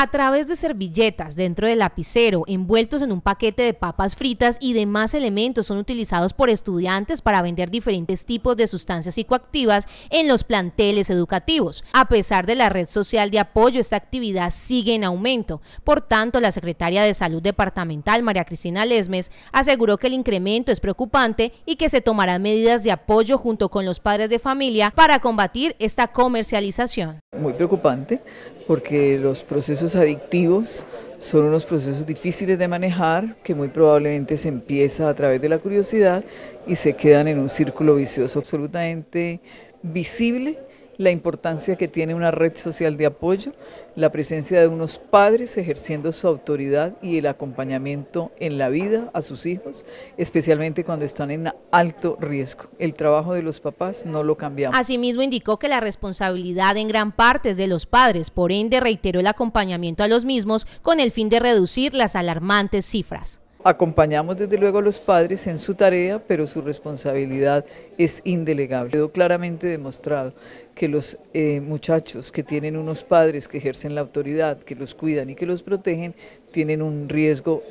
a través de servilletas dentro del lapicero, envueltos en un paquete de papas fritas y demás elementos son utilizados por estudiantes para vender diferentes tipos de sustancias psicoactivas en los planteles educativos. A pesar de la red social de apoyo, esta actividad sigue en aumento. Por tanto, la secretaria de Salud Departamental, María Cristina Lesmes, aseguró que el incremento es preocupante y que se tomarán medidas de apoyo junto con los padres de familia para combatir esta comercialización muy preocupante porque los procesos adictivos son unos procesos difíciles de manejar que muy probablemente se empieza a través de la curiosidad y se quedan en un círculo vicioso absolutamente visible la importancia que tiene una red social de apoyo, la presencia de unos padres ejerciendo su autoridad y el acompañamiento en la vida a sus hijos, especialmente cuando están en alto riesgo. El trabajo de los papás no lo cambiamos. Asimismo, indicó que la responsabilidad en gran parte es de los padres, por ende reiteró el acompañamiento a los mismos con el fin de reducir las alarmantes cifras. Acompañamos desde luego a los padres en su tarea, pero su responsabilidad es indelegable. Quedó claramente demostrado que los eh, muchachos que tienen unos padres que ejercen la autoridad, que los cuidan y que los protegen, tienen un riesgo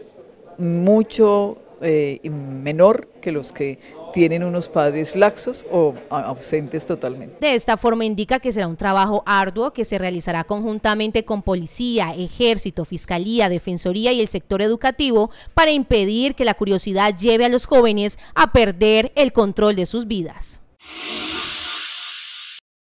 mucho eh, menor que los que tienen unos padres laxos o ausentes totalmente. De esta forma indica que será un trabajo arduo que se realizará conjuntamente con policía, ejército, fiscalía, defensoría y el sector educativo para impedir que la curiosidad lleve a los jóvenes a perder el control de sus vidas.